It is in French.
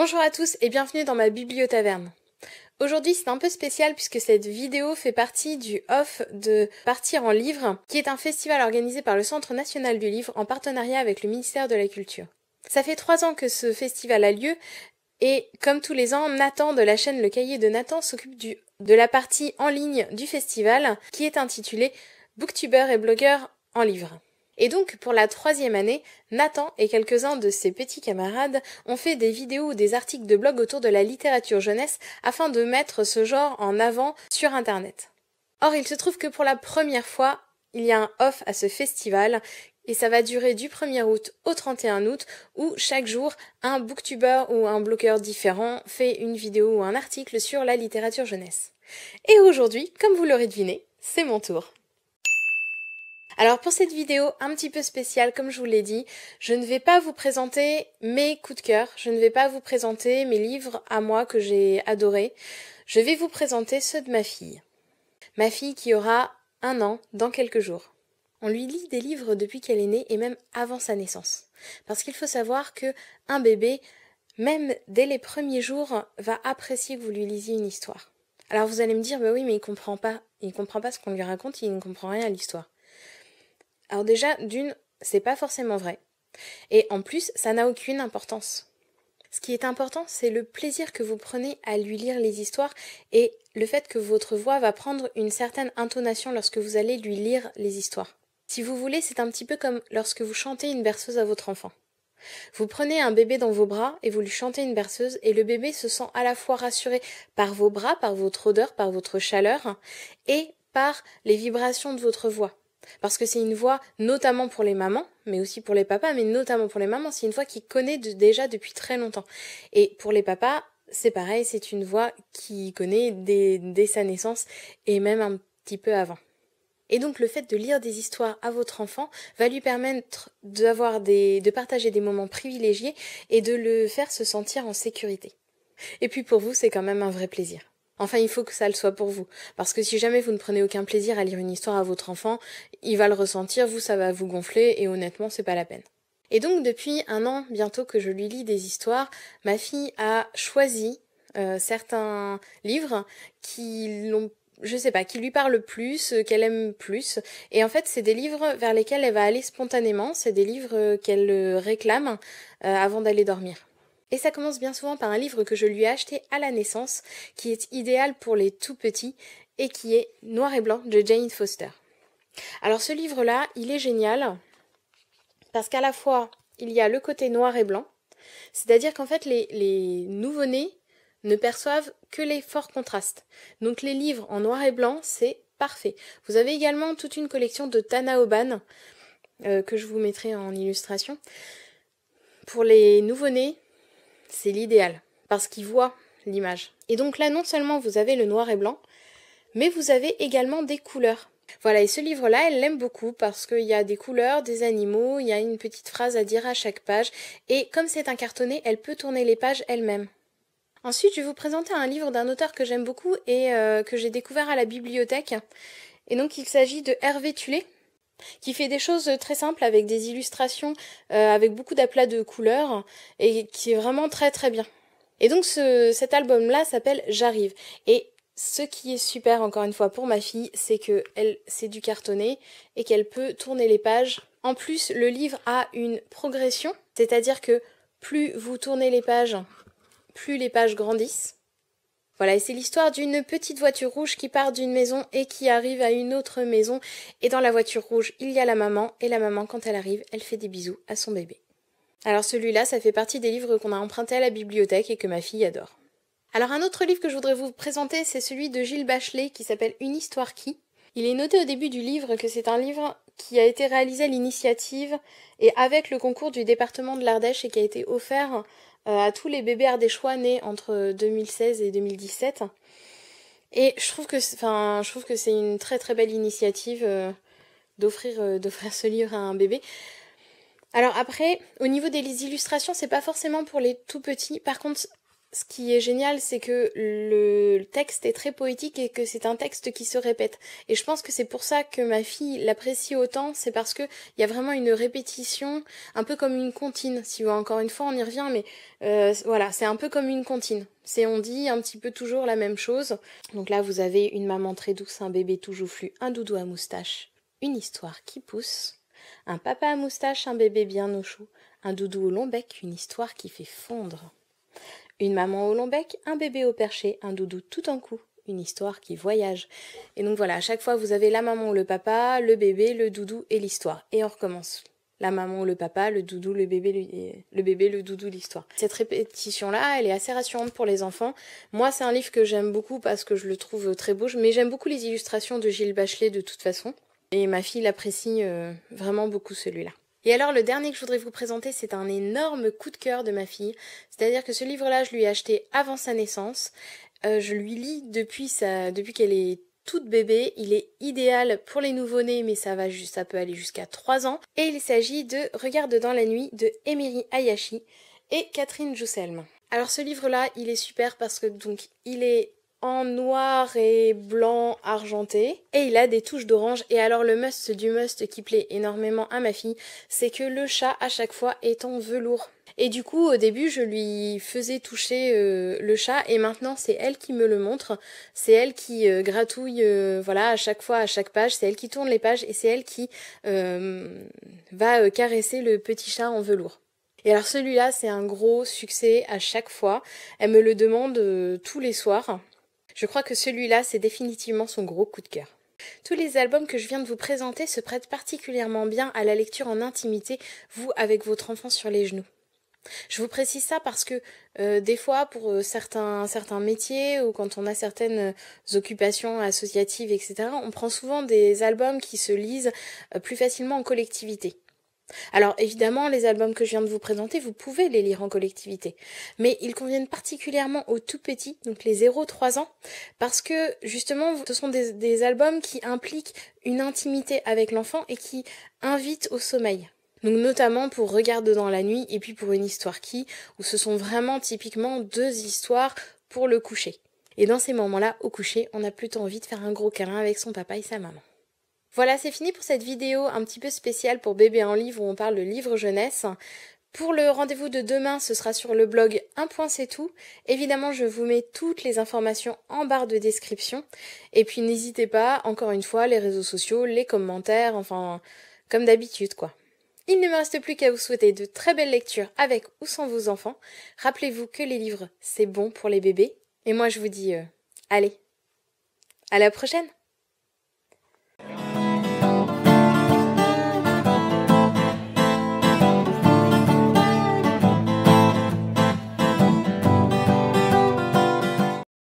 Bonjour à tous et bienvenue dans ma bibliotaverne. Aujourd'hui, c'est un peu spécial puisque cette vidéo fait partie du off de Partir en livre, qui est un festival organisé par le Centre national du livre en partenariat avec le ministère de la Culture. Ça fait trois ans que ce festival a lieu et comme tous les ans, Nathan de la chaîne Le Cahier de Nathan s'occupe de la partie en ligne du festival qui est intitulée Booktuber et blogueur en livre. Et donc, pour la troisième année, Nathan et quelques-uns de ses petits camarades ont fait des vidéos ou des articles de blog autour de la littérature jeunesse afin de mettre ce genre en avant sur Internet. Or, il se trouve que pour la première fois, il y a un off à ce festival et ça va durer du 1er août au 31 août où chaque jour un booktuber ou un blogueur différent fait une vidéo ou un article sur la littérature jeunesse. Et aujourd'hui, comme vous l'aurez deviné, c'est mon tour. Alors pour cette vidéo un petit peu spéciale, comme je vous l'ai dit, je ne vais pas vous présenter mes coups de cœur, je ne vais pas vous présenter mes livres à moi que j'ai adorés, je vais vous présenter ceux de ma fille. Ma fille qui aura un an dans quelques jours. On lui lit des livres depuis qu'elle est née et même avant sa naissance. Parce qu'il faut savoir que un bébé, même dès les premiers jours, va apprécier que vous lui lisiez une histoire. Alors vous allez me dire, bah oui, mais il comprend pas. Il comprend pas ce qu'on lui raconte, il ne comprend rien à l'histoire. Alors déjà, d'une, c'est pas forcément vrai. Et en plus, ça n'a aucune importance. Ce qui est important, c'est le plaisir que vous prenez à lui lire les histoires et le fait que votre voix va prendre une certaine intonation lorsque vous allez lui lire les histoires. Si vous voulez, c'est un petit peu comme lorsque vous chantez une berceuse à votre enfant. Vous prenez un bébé dans vos bras et vous lui chantez une berceuse et le bébé se sent à la fois rassuré par vos bras, par votre odeur, par votre chaleur et par les vibrations de votre voix. Parce que c'est une voix, notamment pour les mamans, mais aussi pour les papas, mais notamment pour les mamans, c'est une voix qui connaît déjà depuis très longtemps. Et pour les papas, c'est pareil, c'est une voix qui connaît dès, sa naissance et même un petit peu avant. Et donc le fait de lire des histoires à votre enfant va lui permettre de partager des moments privilégiés et de le faire se sentir en sécurité. Et puis pour vous, c'est quand même un vrai plaisir. Enfin, il faut que ça le soit pour vous. Parce que si jamais vous ne prenez aucun plaisir à lire une histoire à votre enfant, il va le ressentir, vous, ça va vous gonfler, et honnêtement, c'est pas la peine. Et donc, depuis un an bientôt que je lui lis des histoires, ma fille a choisi euh, certains livres qui l'ont je sais pas, qui lui parlent plus, euh, qu'elle aime plus. Et en fait, c'est des livres vers lesquels elle va aller spontanément, c'est des livres euh, qu'elle réclame avant d'aller dormir. Et ça commence bien souvent par un livre que je lui ai acheté à la naissance, qui est idéal pour les tout petits, et qui est Noir et blanc de Jane Foster. Alors ce livre-là, il est génial, parce qu'à la fois, il y a le côté noir et blanc, c'est-à-dire qu'en fait, les, nouveau-nés ne perçoivent que les forts contrastes. Donc les livres en noir et blanc, c'est parfait. Vous avez également toute une collection de Tana Oban, euh, que je vous mettrai en illustration. Pour les nouveau-nés, c'est l'idéal, parce qu'il voit l'image. Et donc là, non seulement vous avez le noir et blanc, mais vous avez également des couleurs. Voilà, et ce livre-là, elle l'aime beaucoup parce qu'il y a des couleurs, des animaux, il y a une petite phrase à dire à chaque page, et comme c'est un cartonné, elle peut tourner les pages elle-même. Ensuite, je vais vous présenter un livre d'un auteur que j'aime beaucoup et euh, que j'ai découvert à la bibliothèque. Et donc, il s'agit de Hervé Tulé, qui fait des choses euh, très simples avec des illustrations, euh, avec beaucoup d'aplats de couleurs, et qui est vraiment très très bien. Et donc cet album-là s'appelle J'arrive. Et ce qui est super, encore une fois, pour ma fille, c'est que elle, c'est du cartonné et qu'elle peut tourner les pages. En plus, le livre a une progression, c'est-à-dire que plus vous tournez les pages, plus les pages grandissent. Voilà, et c'est l'histoire d'une petite voiture rouge qui part d'une maison et qui arrive à une autre maison. Et dans la voiture rouge, il y a la maman, et la maman, quand elle arrive, elle fait des bisous à son bébé. Alors celui-là, ça fait partie des livres qu'on a empruntés à la bibliothèque et que ma fille adore. Alors un autre livre que je voudrais vous présenter, c'est celui de Gilles Bachelet qui s'appelle Une histoire qui, il est noté au début du livre que c'est un livre qui a été réalisé à l'initiative et avec le concours du département de l'Ardèche et qui a été offert euh, à tous les bébés ardéchois nés entre 2016 et 2017. Et je trouve que, enfin, je trouve que c'est une très très belle initiative euh, d'offrir euh, d'offrir ce livre à un bébé. Alors après, au niveau des illustrations, c'est pas forcément pour les tout petits. Par contre, ce qui est génial, c'est que le texte est très poétique et que c'est un texte qui se répète. Et je pense que c'est pour ça que ma fille l'apprécie autant, c'est parce que il y a vraiment une répétition, un peu comme une comptine. Si vous encore une fois, on y revient, mais euh, voilà, c'est un peu comme une comptine. C'est on dit un petit peu toujours la même chose. Donc là, vous avez une maman très douce, un bébé tout joufflu, un doudou à moustache, une histoire qui pousse, un papa à moustache, un bébé bien au chaud, un doudou au long bec, une histoire qui fait fondre. Une maman au long bec, un bébé au perché, un doudou tout en coup. Une histoire qui voyage. Et donc voilà, à chaque fois vous avez la maman ou le papa, le bébé, le doudou et l'histoire. Et on recommence. La maman ou le papa, le doudou, le bébé, le, le bébé, le doudou, l'histoire. Cette répétition-là, elle est assez rassurante pour les enfants. Moi, c'est un livre que j'aime beaucoup parce que je le trouve très beau, mais j'aime beaucoup les illustrations de Gilles Bachelet de toute façon. Et ma fille l'apprécie euh, vraiment beaucoup celui-là. Et alors le dernier que je voudrais vous présenter, c'est un énorme coup de cœur de ma fille. C'est-à-dire que ce livre-là, je lui ai acheté avant sa naissance. Euh, je lui lis depuis sa, depuis qu'elle est toute bébé, il est idéal pour les nouveau-nés, mais ça va juste, ça peut aller jusqu'à 3 ans. Et il s'agit de Regarde dans la nuit de Emery Hayashi et Catherine Jousselm. Alors ce livre-là, il est super parce que donc il est en noir et blanc argenté et il a des touches d'orange et alors le must du must qui plaît énormément à ma fille c'est que le chat à chaque fois est en velours et du coup au début je lui faisais toucher euh, le chat et maintenant c'est elle qui me le montre c'est elle qui euh, gratouille euh, voilà à chaque fois à chaque page c'est elle qui tourne les pages et c'est elle qui va caresser le petit chat en velours et alors celui-là, c'est un gros succès à chaque fois. Elle me le demande tous les soirs. Je crois que celui-là, c'est définitivement son gros coup de cœur. Tous les albums que je viens de vous présenter se prêtent particulièrement bien à la lecture en intimité, vous avec votre enfant sur les genoux. Je vous précise ça parce que euh, des fois, pour euh, certains, certains métiers ou quand on a certaines euh, occupations associatives, etc., on prend souvent des albums qui se lisent plus facilement en collectivité. Alors évidemment, les albums que je viens de vous présenter, vous pouvez les lire en collectivité, mais ils conviennent particulièrement aux tout petits, donc les 0-3 ans, parce que justement, ce sont des, albums qui impliquent une intimité avec l'enfant et qui invitent au sommeil. Donc notamment pour Regarde dans la nuit et puis pour une histoire qui, où ce sont vraiment typiquement deux histoires pour le coucher. Et dans ces moments-là, au coucher, on a plutôt envie de faire un gros câlin avec son papa et sa maman. Voilà, c'est fini pour cette vidéo un petit peu spéciale pour bébé en livre où on parle de livre jeunesse. Pour le rendez-vous de demain, ce sera sur le blog Un point c'est tout. Évidemment, je vous mets toutes les informations en barre de description. Et puis n'hésitez pas, encore une fois, les réseaux sociaux, les commentaires, enfin, comme d'habitude quoi. Il ne me reste plus qu'à vous souhaiter de très belles lectures avec ou sans vos enfants. Rappelez-vous que les livres, c'est bon pour les bébés. Et moi, je vous dis, euh, allez, à la prochaine